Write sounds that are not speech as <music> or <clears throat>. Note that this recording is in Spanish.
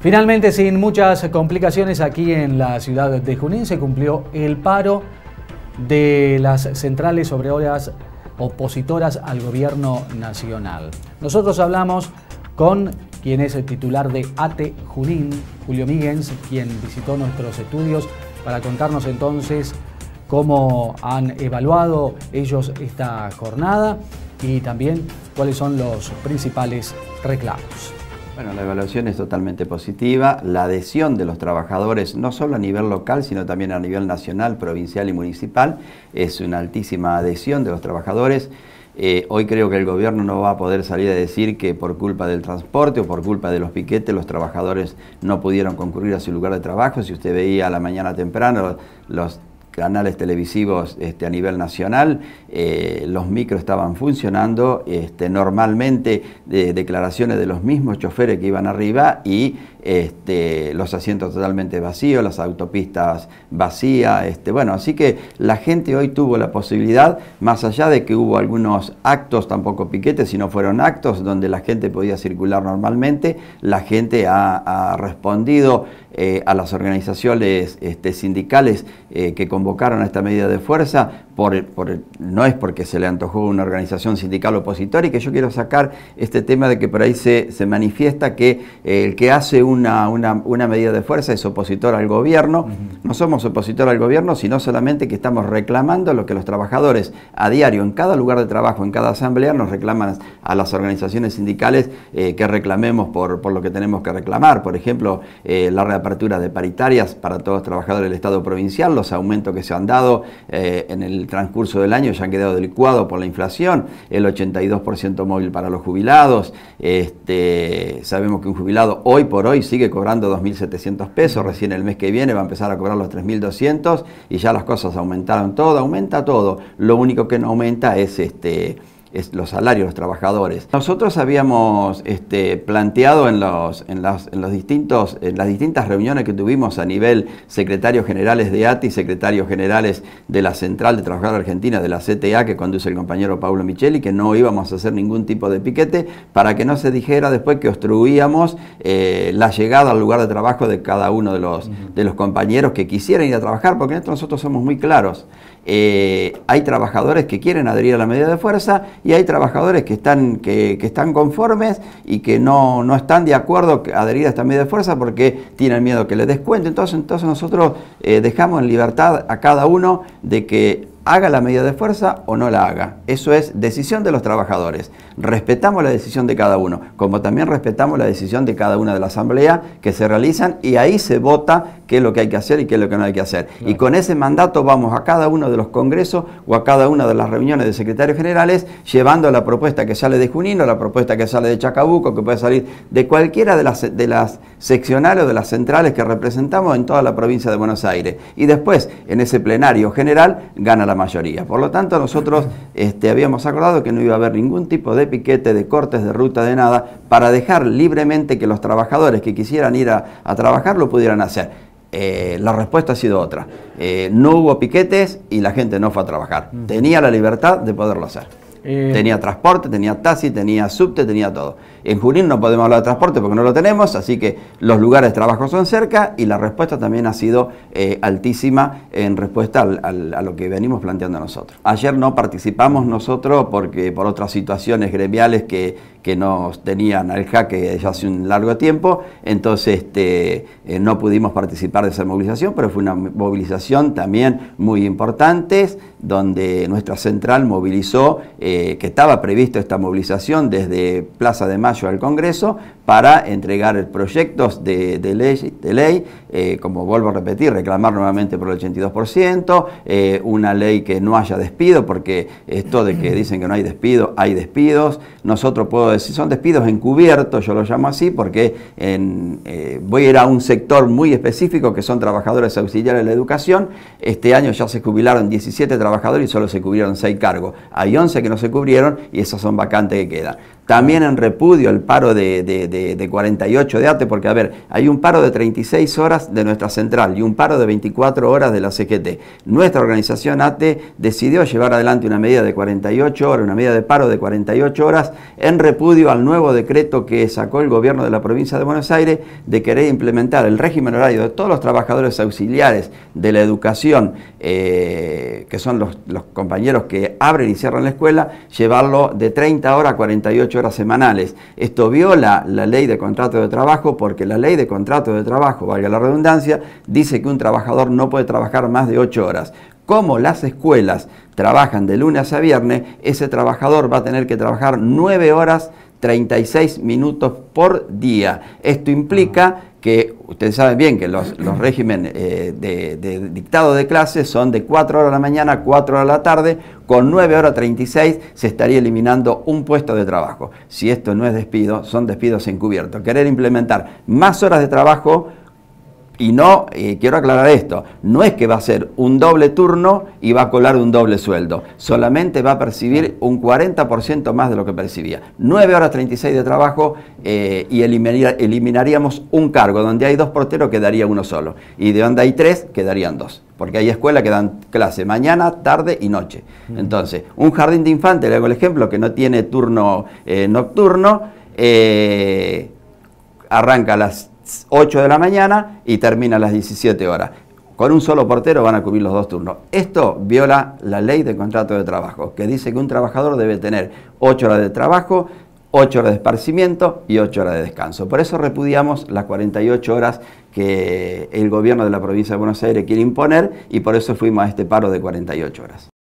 Finalmente, sin muchas complicaciones, aquí en la ciudad de Junín se cumplió el paro de las centrales horas opositoras al gobierno nacional. Nosotros hablamos con quien es el titular de ATE Junín, Julio Míguez, quien visitó nuestros estudios para contarnos entonces cómo han evaluado ellos esta jornada y también cuáles son los principales reclamos. Bueno, la evaluación es totalmente positiva. La adhesión de los trabajadores, no solo a nivel local, sino también a nivel nacional, provincial y municipal, es una altísima adhesión de los trabajadores. Eh, hoy creo que el gobierno no va a poder salir a decir que por culpa del transporte o por culpa de los piquetes los trabajadores no pudieron concurrir a su lugar de trabajo. Si usted veía a la mañana temprano los canales televisivos este, a nivel nacional, eh, los micros estaban funcionando, este, normalmente declaraciones de los mismos choferes que iban arriba y este, los asientos totalmente vacíos, las autopistas vacías, bueno, así que la gente hoy tuvo la posibilidad, más allá de que hubo algunos actos, tampoco piquetes, sino fueron actos donde la gente podía circular normalmente, la gente ha, respondido eh, a las organizaciones sindicales eh, que convocaron a esta medida de fuerza por, no es porque se le antojó una organización sindical opositora y que yo quiero sacar este tema de que por ahí se, se manifiesta que eh, el que hace una, una, una, medida de fuerza es opositor al gobierno. No somos opositor al gobierno, sino solamente que estamos reclamando lo que los trabajadores a diario, en cada lugar de trabajo, en cada asamblea, nos reclaman a las organizaciones sindicales eh, que reclamemos por, por, lo que tenemos que reclamar. Por ejemplo, eh, la reapertura de paritarias para todos los trabajadores del Estado provincial, los aumentos que que se han dado eh, en el transcurso del año ya han quedado licuados por la inflación, el 82% móvil para los jubilados, este, sabemos que un jubilado hoy por hoy sigue cobrando 2.700 pesos, recién el mes que viene va a empezar a cobrar los 3.200 y ya las cosas aumentaron todo, aumenta todo, lo único que no aumenta es este los salarios de los trabajadores. Nosotros habíamos este, planteado en, los, en, las, los distintos, en las distintas reuniones que tuvimos a nivel secretarios generales de ATI, secretarios generales de la Central de Trabajadores Argentina, de la CTA, que conduce el compañero Pablo Micheli, que no íbamos a hacer ningún tipo de piquete para que no se dijera después que obstruíamos eh, la llegada al lugar de trabajo de cada uno de los, de los compañeros que quisieran ir a trabajar, porque nosotros somos muy claros. Eh, hay trabajadores que quieren adherir a la medida de fuerza y hay trabajadores que están, que, están conformes y que no, están de acuerdo a adherir a esta medida de fuerza porque tienen miedo que les descuente. Entonces, entonces nosotros eh, dejamos en libertad a cada uno de que haga la medida de fuerza o no la haga. Eso es decisión de los trabajadores. Respetamos la decisión de cada uno, como también respetamos la decisión de cada una de las asambleas que se realizan y ahí se vota qué es lo que hay que hacer y qué es lo que no hay que hacer. Y con ese mandato vamos a cada uno de los congresos o a cada una de las reuniones de secretarios generales llevando la propuesta que sale de Junín la propuesta que sale de Chacabuco, que puede salir de cualquiera de las seccionales o de las centrales que representamos en toda la provincia de Buenos Aires. Y después, en ese plenario general, gana la por lo tanto, nosotros este, habíamos acordado que no iba a haber ningún tipo de piquete, de cortes, de ruta, de nada, para dejar libremente que los trabajadores que quisieran ir a, trabajar lo pudieran hacer. Eh, la respuesta ha sido otra. Eh, no hubo piquetes y la gente no fue a trabajar. Tenía la libertad de poderlo hacer. Eh, tenía transporte, tenía taxi, tenía subte, tenía todo. En Junín no podemos hablar de transporte porque no lo tenemos, así que los lugares de trabajo son cerca y la respuesta también ha sido eh, altísima en respuesta a lo que venimos planteando nosotros. Ayer no participamos nosotros porque por otras situaciones gremiales que, que nos tenían al jaque ya hace un largo tiempo, entonces este, eh, no pudimos participar de esa movilización, pero fue una movilización también muy importante, donde nuestra central movilizó, eh, que estaba previsto esta movilización desde Plaza de Mar mayo al Congreso para entregar proyectos de, de ley, de ley eh, como vuelvo a repetir, reclamar nuevamente por el 82%, eh, una ley que no haya despido, porque esto de que dicen que no hay despido, hay despidos. Nosotros puedo decir, son despidos encubiertos, yo lo llamo así, porque eh, voy a ir a un sector muy específico que son trabajadores auxiliares de la educación. Este año ya se jubilaron 17 trabajadores y solo se cubrieron 6 cargos. Hay 11 que no se cubrieron y esas son vacantes que quedan. También en repudio el paro de de, 48 de ATE, porque a ver, hay un paro de 36 horas de nuestra central y un paro de 24 horas de la CGT. Nuestra organización ATE decidió llevar adelante una medida de 48 horas, una medida de paro de 48 horas en repudio al nuevo decreto que sacó el gobierno de la provincia de Buenos Aires de querer implementar el régimen horario de todos los trabajadores auxiliares de la educación, eh, que son los, los compañeros que abren y cierran la escuela, llevarlo de 30 horas a 48 horas semanales. Esto viola la ley de contrato de trabajo, porque la ley de contrato de trabajo, valga la redundancia, dice que un trabajador no puede trabajar más de 8 horas. Como las escuelas trabajan de lunes a viernes, ese trabajador va a tener que trabajar 9 horas 36 minutos por día. Esto implica que ustedes saben bien que los, regímenes <clears throat> eh, de, dictado de clases son de 4 horas de la mañana 4 horas de la tarde, con 9 horas 36 se estaría eliminando un puesto de trabajo. Si esto no es despido, son despidos encubiertos. Querer implementar más horas de trabajo y no, eh, quiero aclarar esto, no es que va a ser un doble turno y va a colar un doble sueldo, solamente va a percibir un 40% más de lo que percibía. 9 horas 36 de trabajo eh, y eliminaríamos un cargo, donde hay dos porteros quedaría uno solo, y de donde hay tres quedarían dos, porque hay escuelas que dan clase mañana, tarde y noche. Entonces, un jardín de infantes, le hago el ejemplo, que no tiene turno eh, nocturno, arranca las 8 de la mañana y termina a las 17 horas. Con un solo portero van a cubrir los dos turnos. Esto viola la ley de contrato de trabajo, que dice que un trabajador debe tener 8 horas de trabajo, 8 horas de esparcimiento y 8 horas de descanso. Por eso repudiamos las 48 horas que el gobierno de la provincia de Buenos Aires quiere imponer y por eso fuimos a este paro de 48 horas.